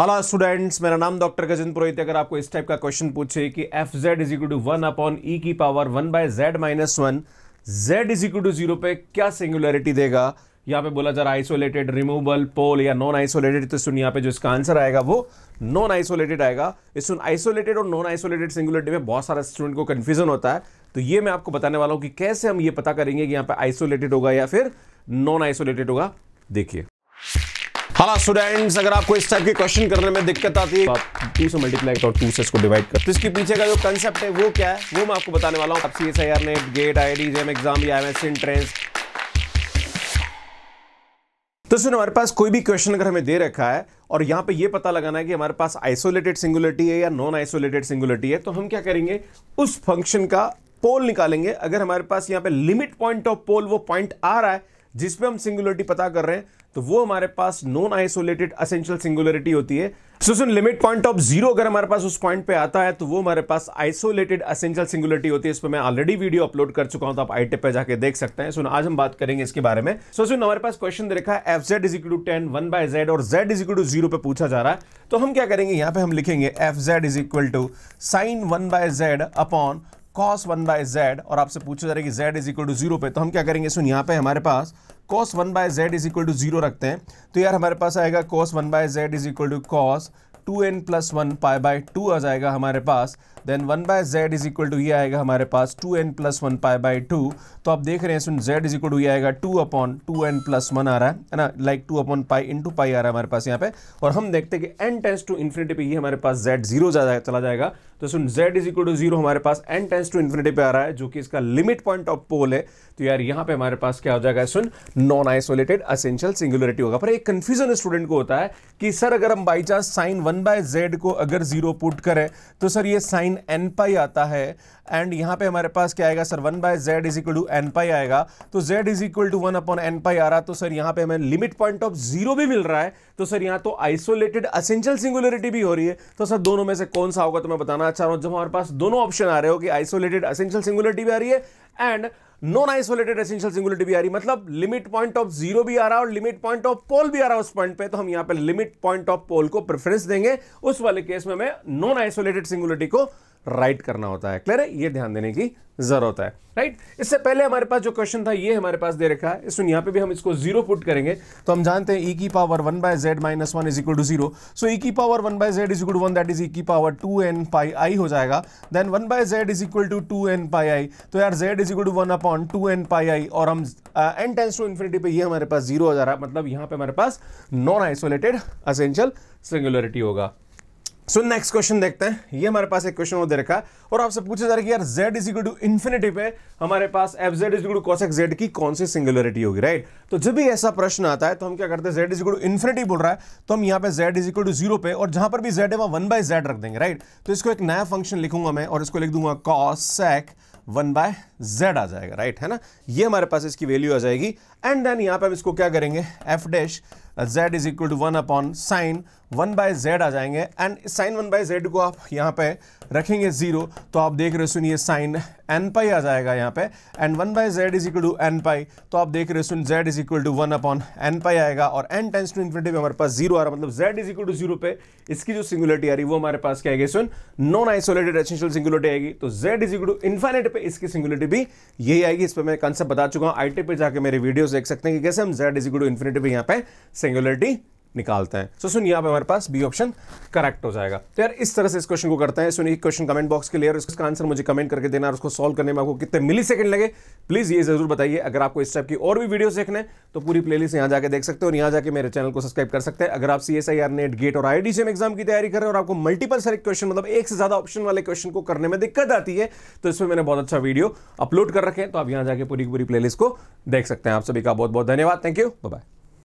Hello students मेरा नाम doctor Gajendra पुरोहित अगर आपको इस टाइप का क्वेश्चन पूछे कि F Z is equal to one upon E की power one by Z minus one Z is equal to zero पे क्या सिंगुलरिटी देगा यहाँ पे बोला जा रहा है आइसोलेटेड रिमूवल पोल या नॉन आइसोलेटेड तो सुन यहाँ पे जो इसका आंसर आएगा वो नॉन आइसोलेटेड आएगा सुन आइसोलेटेड और नॉन आइसोलेटेड सिंगुलरिटी में बहुत सारा स्टूडेंट को कन्फ्यूजन होता है तो ये मैं आपको बताने वाला हूँ कि कैसे हम ये पता करेंगे कि यहाँ पे आइसोलेटेड होगा या फिर नॉन आइसोलेटेड होगा देखिए हाँ स्टूडेंट्स अगर आपको इस टाइप के क्वेश्चन करने में दिक्कत आती है तो आप टू से मल्टीप्लाई और टू से इसको डिवाइड कर तो इसके पीछे का जो कंसेप्ट है वो क्या है वो मैं आपको बताने वाला हूँ C S I R NET GATE I D JAM exam या एम एस एंट्रेंस तो सुनो हमारे पास कोई भी क्वेश्चन अगर हमें दे रखा है और यहाँ पे ये पता लगाना है कि हमारे पास आइसोलेटेड सिंगुलरिटी है या नॉन आइसोलेटेड सिंगुलरिटी है तो हम क्या करेंगे उस फंक्शन का पोल निकालेंगे अगर हमारे पास यहाँ पे लिमिट पॉइंट ऑफ पोल वो पॉइंट आ रहा है जिसपे हम सिंगुलरिटी पता कर रहे हैं तो वो हमारे पास नॉन आइसोलेटेड असेंशियल सिंगुलरिटी होती है सो सुन लिमिट पॉइंट ऑफ जीरो अगर हमारे पास उस पॉइंट पे आता है तो वो हमारे पास आइसोलेटेड असेंशियल सिंगुलरिटी होती है इस पर मैं ऑलरेडी वीडियो अपलोड कर चुका हूं तो आप आई टेप पर जाकर देख सकते हैं सुन आज हम बात करेंगे इसके बारे में सो सुन हमारे पास क्वेश्चन देखा है F Z is to tan one by Z और जेड इज टू जीरो पे पूछा जा रहा है तो हम क्या करेंगे यहां पर हम लिखेंगे F Z is equal to sine one by Z upon cos one by Z और आपसे पूछा जा रहा है कि Z is equal to zero पे तो हम क्या करेंगे सुन यहाँ पे हमारे पास cos one by Z is equal to zero रखते हैं तो यार हमारे पास आएगा cos one by Z is equal to cos two N plus one pi by to आ जाएगा हमारे पास then one by Z is equal to ये आएगा हमारे पास two N plus one pi by two तो आप देख रहे हैं सुन जेड इज इक्वल टू ये आएगा two upon two N plus one आ रहा है ना like two upon pi into pi आ रहा है हमारे पास यहाँ पे और हम देखते हैं कि एन टेंस टू इन्फिनिटी पे ही हमारे पास जेड जीरो चला जाएगा तो सुन z is equal to zero हमारे पास n टेंस टू इन्फिनिटी पे आ रहा है जो कि इसका लिमिट पॉइंट ऑफ पोल है तो यार यहां पे हमारे पास क्या हो जाएगा सुन नॉन आइसोलेटेड असेंशियल सिंगुलरिटी होगा पर एक कंफ्यूजन स्टूडेंट को होता है कि सर अगर हम by chance sine one by z को अगर जीरो पुट करें तो सर ये साइन एन पाई आता है एंड यहां पे हमारे पास क्या आएगा sir one by Z is equal to n pi आएगा तो z is equal to one upon n pi आ रहा तो सर यहां पे हमें लिमिट पॉइंट ऑफ जीरो भी मिल रहा है तो सर यहां तो आइसोलेटेड असेंशियल सिंगुलरिटी भी हो रही है तो सर दोनों में से कौन सा होगा तो मैं बताना रहा हूं जब हमारे पास दोनों ऑप्शन आ रहे हो कि आइसोलेटेड असेंशियल सिंगुलरिटी भी आ रही है and non isolated essential singularity भी आ रही मतलब लिमिट पॉइंट ऑफ जीरो भी आ रहा है और लिमिट पॉइंट ऑफ पोल भी आ रहा है उस पॉइंट पे तो हम यहां पे लिमिट पॉइंट ऑफ पोल को प्रेफरेंस देंगे उस वाले केस में हमें नॉन आइसोलेटेड सिंगुलरिटी को राइट right करना होता है क्लियर है ये ध्यान देने की जरूरत है राइट right? इससे पहले हमारे पास जो क्वेश्चन था ये हमारे पास दे रखा है इसमें यहां पे भी हम इसको जीरो पुट करेंगे तो हम जानते हैं ई e की power one by Z minus one is equal to zero so e की power one by Z is equal to one that is e की power two n pi i हो जाएगा then one by Z is equal to two n pi i तो यार z is equal to one upon two n pi i और हम N tense to infinity पे ये हमारे पास जीरो आ जा रहा है मतलब यहां पे हमारे पास नॉन आइसोलेटेड असेंशियल सिंगुलरिटी होगा सो नेक्स्ट क्वेश्चन देखते हैं ये हमारे पास एक क्वेश्चन दे रखा है और आपसे पूछा जा रहा है कि यार z is equal to infinity पे हमारे पास f Z is cos x z की कौन सी सिंगुलरिटी होगी राइट तो जब भी ऐसा प्रश्न आता है तो हम क्या करते हैं z इज टू इन्फिनिटी बोल रहा है तो हम यहाँ पे z is equal to zero पे और जहां पर भी z है वहां वन बाय जेड रख देंगे राइट तो इसको एक नया फंक्शन लिखूंगा मैं और इसको लिख दूंगा cosec one by z आ जाएगा राइट है ना ये हमारे पास इसकी वैल्यू आ जाएगी एंड देन यहाँ पे हम इसको क्या करेंगे f dash z is equal to one upon sine one by z आ जाएंगे and sine one by z को आप यहाँ पे रखेंगे जीरो तो आप देख रहे सुनिए साइन एन पाई आ जाएगा यहाँ पे and one by z is equal to n pi तो आप देख रहे हो student z is equal to one upon n pi आएगा और एन टेंस टू इन्फिनिटी में हमारे पास जीरो आ रहा मतलब z is equal to zero पे इसकी जो सिंगुलरिटी आ रही है वो हमारे पास क्या आएगी सुन नॉन आइसोलेटेड एसेंशियल सिंगुलरिटी आएगी तो z is equal to infinite पे इसकी सिंगुलरिटी भी यही आएगी इस पर मैं कंसेप्ट बता चुका हूँ आई पे जाकर मेरे वीडियोस देख सकते हैं कि कैसे हम z is equal to infinity पे यहाँ पे सिंगुलरिटी निकालते हैं सो so, सुनिए आप हमारे पास बी ऑप्शन करेक्ट हो जाएगा तो यार इस तरह से इस क्वेश्चन को करते हैं सुनिए क्वेश्चन कमेंट बॉक्स के लिए और इसका आंसर मुझे कमेंट करके देना और उसको सॉल्व करने में आपको कितने मिली सेकेंड लगे प्लीज़ ये जरूर बताइए अगर आपको इस टाइप की और भी वीडियो देखने तो पूरी लिस्ट यहाँ जाकर देख सकते हो और यहाँ जाकर मेरे चैनल को सब्सक्राइब कर सकते हैं अगर आप C S I R NET GATE और आई डी एग्जाम की तैयारी करें और आपको मल्टीपल सारे क्वेश्चन मतलब एक से ज़्यादा ऑप्शन वाले क्वेश्चन को करने में दिक्कत आती है तो इसमें मैंने बहुत अच्छा वीडियो अपलोड कर रखे तो आप यहाँ जाकर पूरी पूरी प्ले को देख सकते हैं आप सभी का बहुत बहुत धन्यवाद थैंक यू बाय